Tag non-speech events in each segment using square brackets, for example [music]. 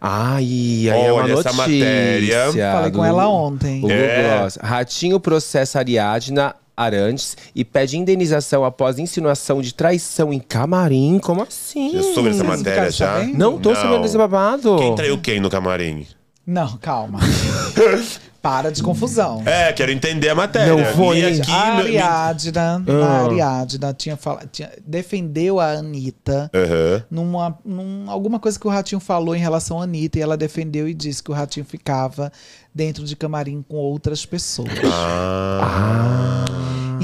Ai, aí é uma Olha essa notícia. matéria. Falei com ela ontem. É. Ratinho processa Ariadna Arantes e pede indenização após insinuação de traição em camarim. Como assim? Eu soube dessa matéria já? sabendo? Não tô Não. sabendo desse babado. Quem traiu quem no camarim? Não, calma. [laughs] Para de confusão. É, quero entender a matéria. Eu fui aqui, a Ariadna, me... Ah. a Ariadna tinha tinha, defendeu a Anitta uhum. numa, num, alguma coisa que o Ratinho falou em relação à Anitta e ela defendeu e disse que o Ratinho ficava dentro de camarim com outras pessoas. Ah. ah.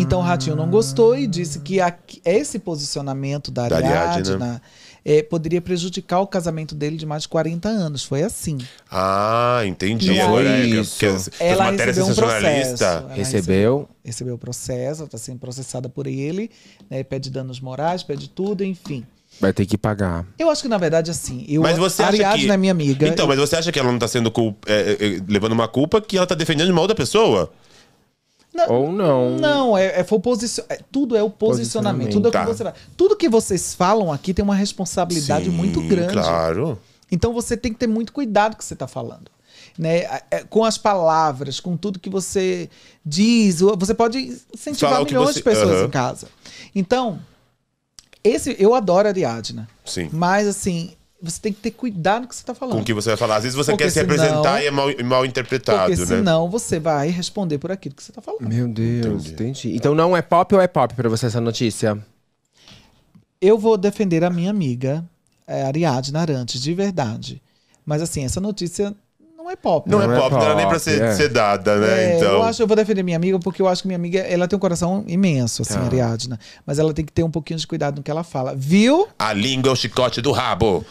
Então o Ratinho não gostou e disse que a, esse posicionamento da, da Ariadna, né? É, poderia prejudicar o casamento dele de mais de 40 anos. Foi assim. Ah, entendi. Não Agora, é isso. Que, que, ela recebeu um processo. Ela recebeu? Recebeu o processo, está sendo processada por ele, né, pede danos morais, pede tudo, enfim. Vai ter que pagar. Eu acho que, na verdade, assim. Eu, mas você acha Ariadna que... é minha amiga. Então, eu... mas você acha que ela não está sendo culp... É, é, é, levando uma culpa que ela está defendendo uma outra pessoa? Não, Ou não. Não, é, é, foi É, tudo é o posicionamento. posicionamento. Tudo, é que você... tudo que vocês falam aqui tem uma responsabilidade Sim, muito grande. Claro. Então você tem que ter muito cuidado com o que você está falando. Né? É, com as palavras, com tudo que você diz. Você pode incentivar milhões você... de pessoas uhum. em casa. Então, esse eu adoro a Ariadna. Sim. Mas assim, você tem que ter cuidado com o que você está falando. Com o que você vai falar. Às vezes você porque quer se representar e é mal, mal interpretado, porque né? senão você vai responder por aquilo que você está falando. Meu Deus, entendi. entendi. Então não é pop ou é pop para você essa notícia? Eu vou defender a minha amiga, é, Ariadne Arantes, de verdade. Mas assim, essa notícia não é pop. Não, né? é não é, pop, não era nem pra ser, é. ser dada, né? É, então... eu, acho, eu vou defender minha amiga, porque eu acho que minha amiga ela tem um coração imenso, assim, tá. Ariadna. Mas ela tem que ter um pouquinho de cuidado no que ela fala. Viu? A língua é o chicote do rabo.